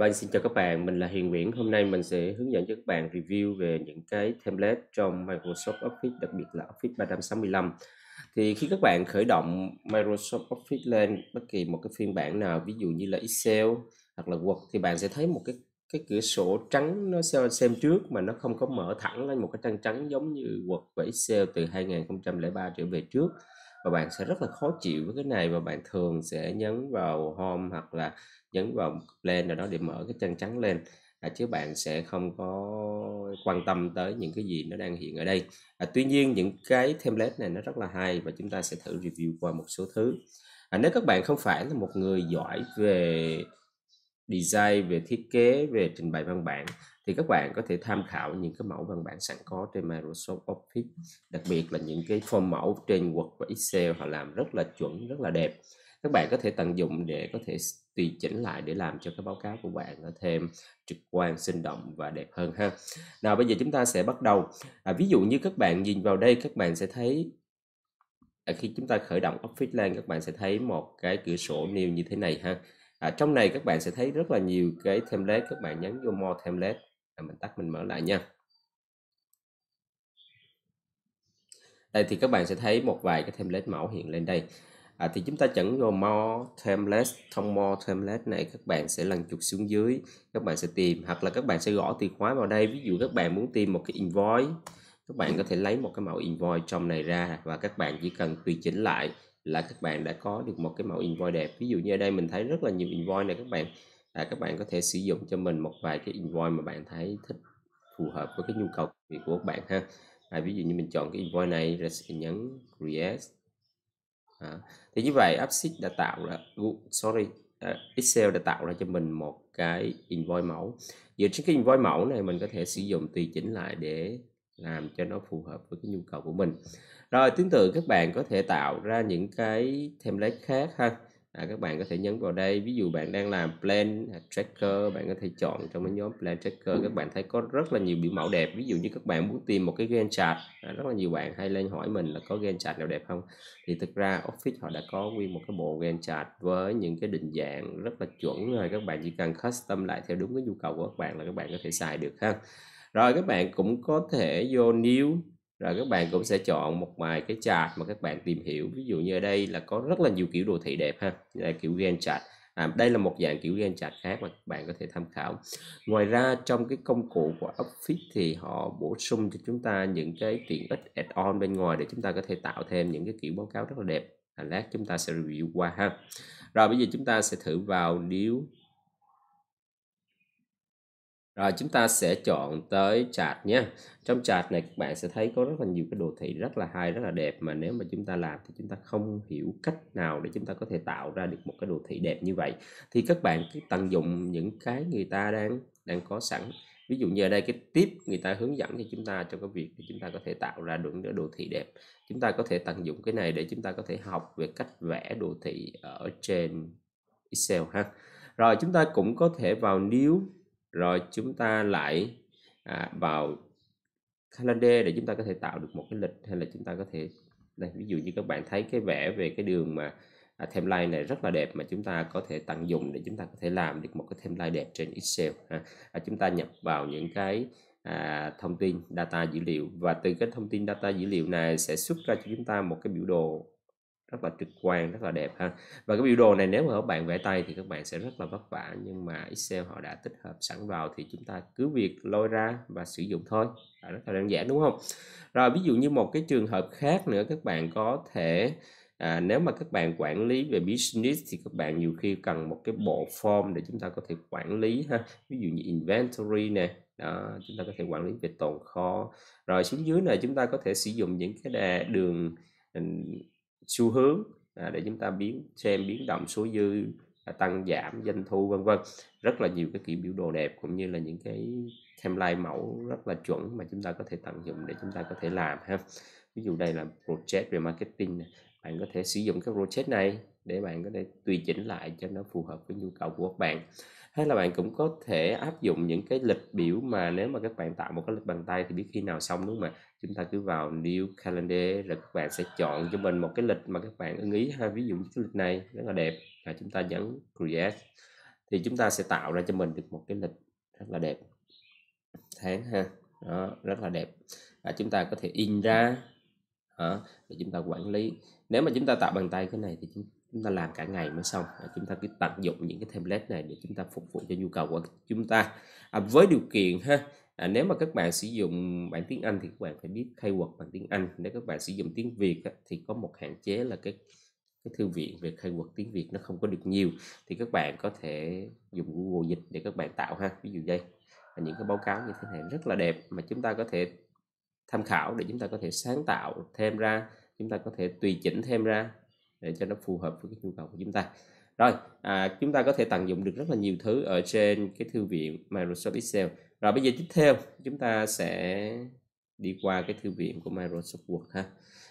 Vâng, xin chào các bạn, mình là Hiền Nguyễn. Hôm nay mình sẽ hướng dẫn cho các bạn review về những cái template trong Microsoft Office, đặc biệt là Office 365. Thì khi các bạn khởi động Microsoft Office lên bất kỳ một cái phiên bản nào, ví dụ như là Excel hoặc là Word thì bạn sẽ thấy một cái cái cửa sổ trắng nó xem trước mà nó không có mở thẳng lên một cái trang trắng giống như Word và Excel từ 2003 trở về trước và bạn sẽ rất là khó chịu với cái này và bạn thường sẽ nhấn vào home hoặc là nhấn vào lên nào đó để mở cái chân trắng lên à, chứ bạn sẽ không có quan tâm tới những cái gì nó đang hiện ở đây à, tuy nhiên những cái template này nó rất là hay và chúng ta sẽ thử review qua một số thứ à, nếu các bạn không phải là một người giỏi về design về thiết kế về trình bày văn bản thì các bạn có thể tham khảo những cái mẫu văn bản sẵn có trên Microsoft Office đặc biệt là những cái form mẫu trên Word và Excel họ làm rất là chuẩn rất là đẹp các bạn có thể tận dụng để có thể tùy chỉnh lại để làm cho cái báo cáo của bạn nó thêm trực quan sinh động và đẹp hơn ha nào bây giờ chúng ta sẽ bắt đầu à, ví dụ như các bạn nhìn vào đây các bạn sẽ thấy à, khi chúng ta khởi động Office Lan các bạn sẽ thấy một cái cửa sổ new như thế này ha à, trong này các bạn sẽ thấy rất là nhiều cái template các bạn nhấn vô more template à, mình tắt mình mở lại nha đây thì các bạn sẽ thấy một vài cái template mẫu hiện lên đây à, thì chúng ta chẩn vào more template thông more template này các bạn sẽ lần chuột xuống dưới các bạn sẽ tìm hoặc là các bạn sẽ gõ từ khóa vào đây ví dụ các bạn muốn tìm một cái invoice các bạn có thể lấy một cái mẫu invoice trong này ra và các bạn chỉ cần tùy chỉnh lại là các bạn đã có được một cái mẫu invoice đẹp ví dụ như ở đây mình thấy rất là nhiều invoice này các bạn à, các bạn có thể sử dụng cho mình một vài cái invoice mà bạn thấy thích phù hợp với cái nhu cầu của các bạn ha à, ví dụ như mình chọn cái invoice này rồi sẽ nhấn create à, thì như vậy AppSheet đã tạo ra sorry uh, Excel đã tạo ra cho mình một cái invoice mẫu dựa trên cái invoice mẫu này mình có thể sử dụng tùy chỉnh lại để làm cho nó phù hợp với cái nhu cầu của mình rồi tương tự các bạn có thể tạo ra những cái template khác ha à, các bạn có thể nhấn vào đây ví dụ bạn đang làm plan à, tracker bạn có thể chọn trong cái nhóm plan tracker các bạn thấy có rất là nhiều biểu mẫu đẹp ví dụ như các bạn muốn tìm một cái gen chart à, rất là nhiều bạn hay lên hỏi mình là có gen chart nào đẹp không thì thực ra office họ đã có nguyên một cái bộ gen chart với những cái định dạng rất là chuẩn rồi các bạn chỉ cần custom lại theo đúng cái nhu cầu của các bạn là các bạn có thể xài được ha rồi các bạn cũng có thể vô new rồi các bạn cũng sẽ chọn một vài cái chart mà các bạn tìm hiểu ví dụ như ở đây là có rất là nhiều kiểu đồ thị đẹp ha như là kiểu gen chart à, đây là một dạng kiểu gen chart khác mà các bạn có thể tham khảo ngoài ra trong cái công cụ của office thì họ bổ sung cho chúng ta những cái tiện ích add-on bên ngoài để chúng ta có thể tạo thêm những cái kiểu báo cáo rất là đẹp à, lát chúng ta sẽ review qua ha rồi bây giờ chúng ta sẽ thử vào điếu rồi chúng ta sẽ chọn tới chart nhé. Trong chart này các bạn sẽ thấy có rất là nhiều cái đồ thị rất là hay, rất là đẹp mà nếu mà chúng ta làm thì chúng ta không hiểu cách nào để chúng ta có thể tạo ra được một cái đồ thị đẹp như vậy. Thì các bạn cứ tận dụng những cái người ta đang đang có sẵn. Ví dụ như ở đây cái tip người ta hướng dẫn cho chúng ta cho cái việc thì chúng ta có thể tạo ra được đồ thị đẹp. Chúng ta có thể tận dụng cái này để chúng ta có thể học về cách vẽ đồ thị ở trên Excel ha. Rồi chúng ta cũng có thể vào new rồi chúng ta lại à, vào calendar để chúng ta có thể tạo được một cái lịch hay là chúng ta có thể đây, ví dụ như các bạn thấy cái vẽ về cái đường mà à, timeline này rất là đẹp mà chúng ta có thể tận dụng để chúng ta có thể làm được một cái timeline đẹp trên Excel ha. À, chúng ta nhập vào những cái à, thông tin data dữ liệu và từ cái thông tin data dữ liệu này sẽ xuất ra cho chúng ta một cái biểu đồ rất là trực quan rất là đẹp ha và cái biểu đồ này nếu mà các bạn vẽ tay thì các bạn sẽ rất là vất vả nhưng mà Excel họ đã tích hợp sẵn vào thì chúng ta cứ việc lôi ra và sử dụng thôi à, rất là đơn giản đúng không rồi ví dụ như một cái trường hợp khác nữa các bạn có thể à, nếu mà các bạn quản lý về business thì các bạn nhiều khi cần một cái bộ form để chúng ta có thể quản lý ha ví dụ như inventory nè đó chúng ta có thể quản lý về tồn kho rồi xuống dưới này chúng ta có thể sử dụng những cái đề đường xu hướng à, để chúng ta biến xem biến động số dư à, tăng giảm doanh thu vân vân rất là nhiều cái kiểu biểu đồ đẹp cũng như là những cái template mẫu rất là chuẩn mà chúng ta có thể tận dụng để chúng ta có thể làm ha ví dụ đây là project về marketing này. bạn có thể sử dụng các project này để bạn có thể tùy chỉnh lại cho nó phù hợp với nhu cầu của các bạn hay là bạn cũng có thể áp dụng những cái lịch biểu mà nếu mà các bạn tạo một cái lịch bằng tay thì biết khi nào xong đúng không ạ chúng ta cứ vào new calendar rồi các bạn sẽ chọn cho mình một cái lịch mà các bạn ưng ý ha ví dụ cái lịch này rất là đẹp và chúng ta nhấn create thì chúng ta sẽ tạo ra cho mình được một cái lịch rất là đẹp tháng ha đó, rất là đẹp và chúng ta có thể in ra để chúng ta quản lý nếu mà chúng ta tạo bằng tay cái này thì chúng ta làm cả ngày mới xong chúng ta cứ tận dụng những cái template này để chúng ta phục vụ cho nhu cầu của chúng ta à, với điều kiện ha à, nếu mà các bạn sử dụng bản tiếng Anh thì các bạn phải biết keyword bằng tiếng Anh nếu các bạn sử dụng tiếng Việt thì có một hạn chế là cái cái thư viện về keyword tiếng Việt nó không có được nhiều thì các bạn có thể dùng Google dịch để các bạn tạo ha ví dụ đây những cái báo cáo như thế này rất là đẹp mà chúng ta có thể tham khảo để chúng ta có thể sáng tạo thêm ra chúng ta có thể tùy chỉnh thêm ra để cho nó phù hợp với cái nhu cầu của chúng ta rồi à, chúng ta có thể tận dụng được rất là nhiều thứ ở trên cái thư viện Microsoft Excel rồi bây giờ tiếp theo chúng ta sẽ đi qua cái thư viện của Microsoft Word ha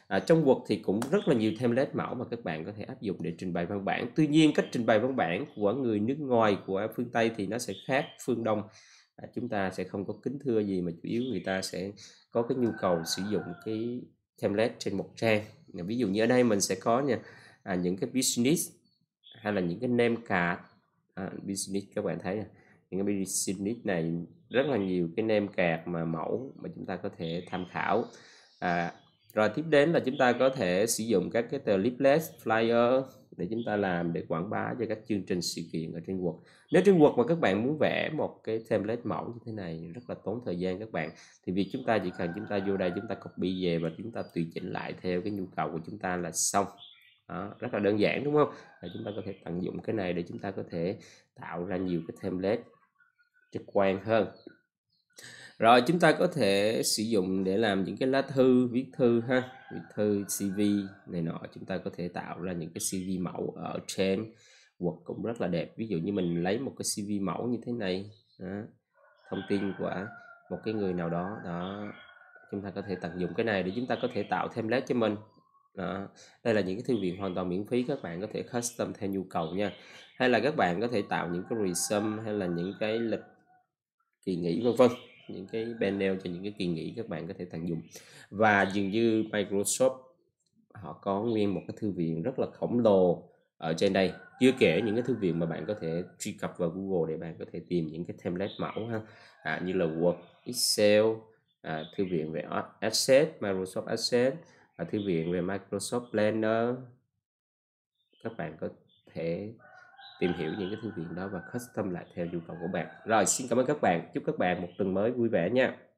à, trong Word thì cũng rất là nhiều template mẫu mà các bạn có thể áp dụng để trình bày văn bản tuy nhiên cách trình bày văn bản của người nước ngoài của phương Tây thì nó sẽ khác phương Đông à, chúng ta sẽ không có kính thưa gì mà chủ yếu người ta sẽ có cái nhu cầu sử dụng cái template trên một trang à, ví dụ như ở đây mình sẽ có nha à, những cái business hay là những cái name card à, business các bạn thấy này. những cái business này rất là nhiều cái name card mà mẫu mà chúng ta có thể tham khảo à, rồi tiếp đến là chúng ta có thể sử dụng các cái tờ leaflet flyer để chúng ta làm để quảng bá cho các chương trình sự kiện ở trên Word nếu trên Word mà các bạn muốn vẽ một cái template mẫu như thế này rất là tốn thời gian các bạn thì việc chúng ta chỉ cần chúng ta vô đây chúng ta copy về và chúng ta tùy chỉnh lại theo cái nhu cầu của chúng ta là xong đó, rất là đơn giản đúng không và chúng ta có thể tận dụng cái này để chúng ta có thể tạo ra nhiều cái template trực quan hơn rồi chúng ta có thể sử dụng để làm những cái lá thư viết thư ha viết thư cv này nọ chúng ta có thể tạo ra những cái cv mẫu ở trên quật cũng rất là đẹp ví dụ như mình lấy một cái cv mẫu như thế này đó. thông tin của một cái người nào đó đó chúng ta có thể tận dụng cái này để chúng ta có thể tạo thêm led cho mình đó. đây là những cái thư viện hoàn toàn miễn phí các bạn có thể custom theo nhu cầu nha hay là các bạn có thể tạo những cái resume hay là những cái lịch kỳ nghỉ vân vân những cái panel cho những cái kỳ nghỉ các bạn có thể tận dụng và dường như Microsoft họ có nguyên một cái thư viện rất là khổng lồ ở trên đây chưa kể những cái thư viện mà bạn có thể truy cập vào Google để bạn có thể tìm những cái template mẫu ha à, như là Word, Excel, à, thư viện về Access, Microsoft Access, à, thư viện về Microsoft Planner các bạn có thể tìm hiểu những cái thư viện đó và custom lại theo nhu cầu của bạn rồi xin cảm ơn các bạn chúc các bạn một tuần mới vui vẻ nha